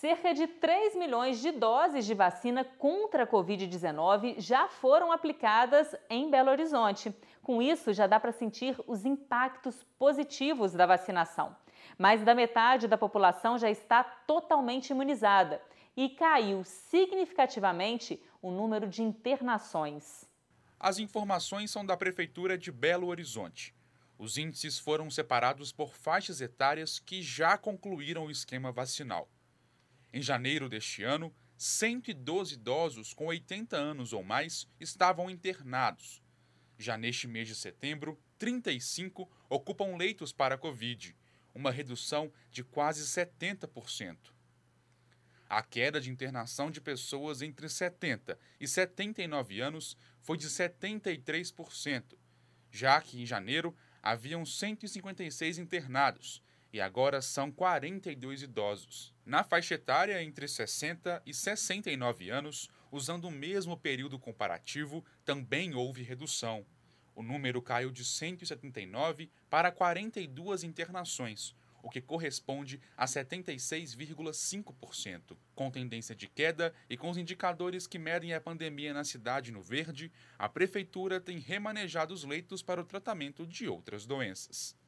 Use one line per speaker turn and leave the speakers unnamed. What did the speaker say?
Cerca de 3 milhões de doses de vacina contra a Covid-19 já foram aplicadas em Belo Horizonte. Com isso, já dá para sentir os impactos positivos da vacinação. Mais da metade da população já está totalmente imunizada e caiu significativamente o número de internações.
As informações são da Prefeitura de Belo Horizonte. Os índices foram separados por faixas etárias que já concluíram o esquema vacinal. Em janeiro deste ano, 112 idosos com 80 anos ou mais estavam internados. Já neste mês de setembro, 35 ocupam leitos para a Covid, uma redução de quase 70%. A queda de internação de pessoas entre 70 e 79 anos foi de 73%, já que em janeiro haviam 156 internados, e agora são 42 idosos. Na faixa etária entre 60 e 69 anos, usando o mesmo período comparativo, também houve redução. O número caiu de 179 para 42 internações, o que corresponde a 76,5%, com tendência de queda e com os indicadores que medem a pandemia na cidade no verde, a prefeitura tem remanejado os leitos para o tratamento de outras doenças.